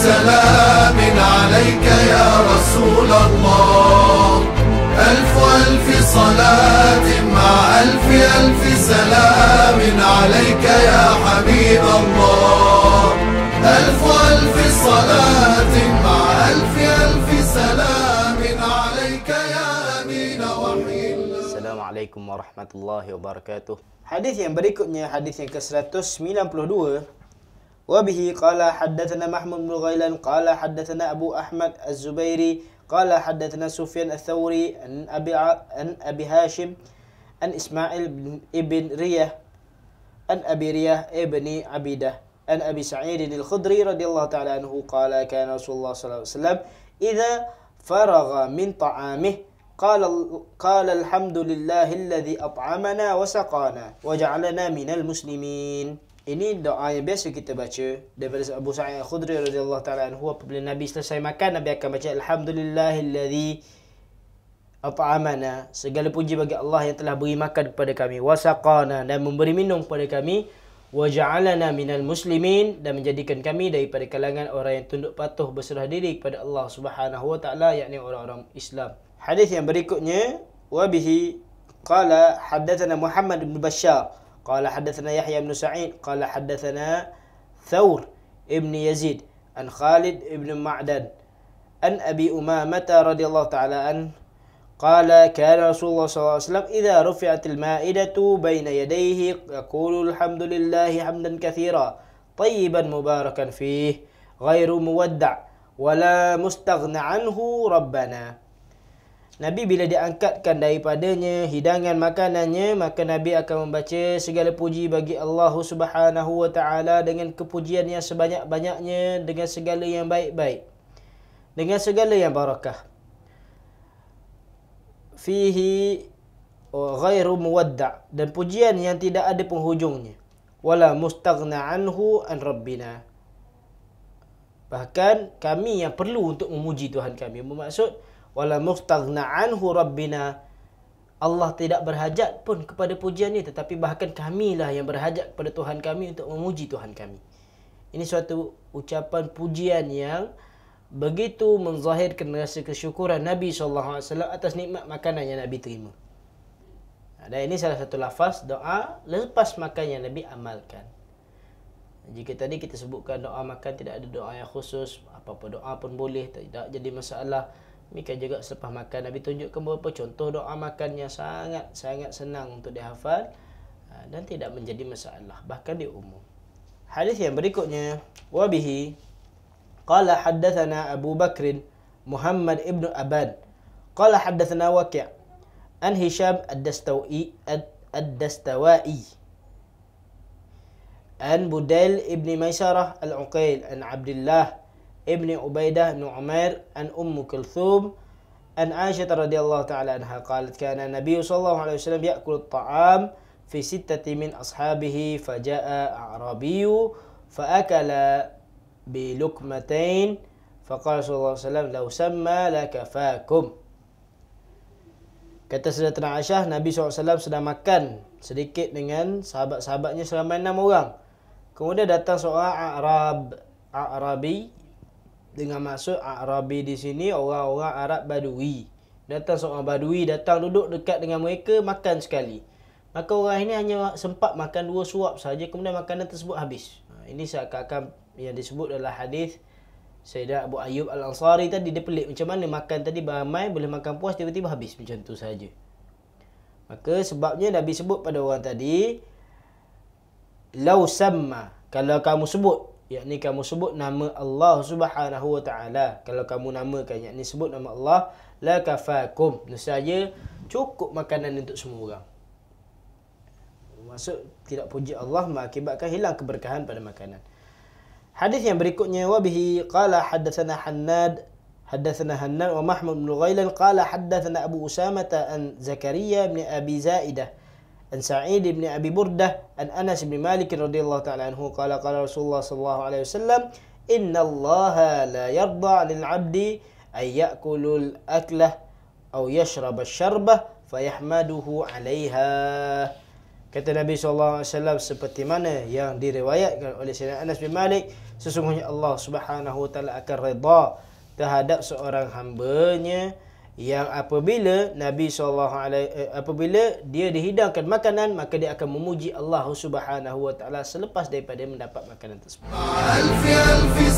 سلام عليك يا رسول الله ألف ألف صلاة مع ألف ألف سلام عليك يا حبيب الله ألف ألف صلاة مع ألف ألف سلام عليك يا أمين وحي السلام عليكم ورحمة الله وبركاته Hadis yang berikutnya hadis yang ke-192 وبه قال حدثنا محمود بن غيلان قال حدثنا أبو أحمد الزبيري قال حدثنا سفيان الثوري عن أبي عن أبي هاشم عن إسماعيل بن ابن رية عن أبي رية ابن عبيدة عن أبي سعيد الخدري رضي الله تعالى عنه قال كان رسول الله صلى الله عليه وسلم إذا فرغ من طعامه قال قال الحمد لله الذي أطعمنا وسقانا وجعلنا من المسلمين Ini doa yang biasa kita baca daripada Abu Sa'id Al-Khudri radhiyallahu taala anhu apabila Nabi selesai makan Nabi akan baca alhamdulillahillazi at'amana segala puji bagi Allah yang telah beri makan kepada kami wasaqana dan memberi minum kepada kami waja'alana minal muslimin dan menjadikan kami daripada kalangan orang yang tunduk patuh berserah diri kepada Allah Subhanahu wa taala yakni orang-orang Islam. Hadis yang berikutnya wa bihi qala haddathana Muhammad bin Bashar قال حدثنا يحيى بن سعيد قال حدثنا ثور ابن يزيد عن خالد ابن معدن عن أبي أمامة رضي الله تعالى عنه قال كان رسول الله صلى الله عليه وسلم إذا رفعت المائدة بين يديه يقول الحمد لله حمدا كثيرا طيبا مباركا فيه غير مودع ولا مستغنى عنه ربنا Nabi bila diangkatkan daripadanya hidangan makanannya maka Nabi akan membaca segala puji bagi Allah Subhanahu wa taala dengan kepujian yang sebanyak-banyaknya dengan segala yang baik-baik dengan segala yang barakah fihi ghairu muwadda dan pujian yang tidak ada penghujungnya wala mustaghna anhu an rabbina bahkan kami yang perlu untuk memuji Tuhan kami bermaksud wala mustaghna anhu rabbina Allah tidak berhajat pun kepada pujian ini tetapi bahkan kamilah yang berhajat kepada Tuhan kami untuk memuji Tuhan kami ini suatu ucapan pujian yang begitu menzahirkan rasa kesyukuran Nabi SAW atas nikmat makanan yang Nabi terima. Ada ini salah satu lafaz doa lepas makan yang Nabi amalkan. Jika tadi kita sebutkan doa makan tidak ada doa yang khusus, apa-apa doa pun boleh, tidak jadi masalah. Mika juga selepas makan Nabi tunjukkan beberapa contoh doa makan yang sangat-sangat senang untuk dihafal ah, dan tidak menjadi masalah bahkan di umum. Hadis yang berikutnya wabihi qala haddathana Abu Bakr Muhammad ibn Abad qala haddathana Waqi' an Hisham ad-Dastawi ad-Dastawai an Budail ibn Maisarah al-Uqail an Abdullah ibni Ubaidah ibn Umair an Umm Kulthum an Aisyah radhiyallahu taala anha qalat kana Nabi sallallahu alaihi wasallam ya'kul at'am fi sittati min ashabihi faja'a a'rabiyyu faakala bi lukmatain faqala sallallahu alaihi wasallam law samma lakafakum Kata Saudara Aisyah, Nabi SAW sedang makan sedikit dengan sahabat-sahabatnya selama enam orang. Kemudian datang seorang Arab, Arabi dengan maksud Arabi di sini orang-orang Arab Badui. Datang seorang Badui datang duduk dekat dengan mereka makan sekali. Maka orang ini hanya sempat makan dua suap saja kemudian makanan tersebut habis. Ha, ini seakan-akan yang disebut adalah hadis Sayyidina Abu Ayyub Al-Ansari tadi dia pelik macam mana makan tadi ramai boleh makan puas tiba-tiba habis macam tu saja. Maka sebabnya Nabi sebut pada orang tadi Lau sama Kalau kamu sebut yakni kamu sebut nama Allah Subhanahu wa taala kalau kamu namakan yakni sebut nama Allah la kafakum nescaya cukup makanan untuk semua orang maksud tidak puji Allah mengakibatkan hilang keberkahan pada makanan hadis yang berikutnya wa bihi qala hadatsana hannad حدثنا هنان ومحمد بن غيلان قال حدثنا أبو أسامة عن زكريا بن أبي زائدة عن سعيد بن أبي بردة عن أنس بن مالك رضي الله تعالى عنه قال قال رسول الله صلى الله عليه وسلم إن الله لا يرضى عن العبد أن يأكل الأكلة أو يشرب الشربة فيحمده عليها Kata Nabi SAW seperti mana yang diriwayatkan oleh Sayyidina Anas bin Malik Sesungguhnya Allah SWT akan redha terhadap seorang hambanya yang apabila Nabi sallallahu alaihi eh, apabila dia dihidangkan makanan maka dia akan memuji Allah Subhanahu wa taala selepas daripada mendapat makanan tersebut. Alfie, alfie.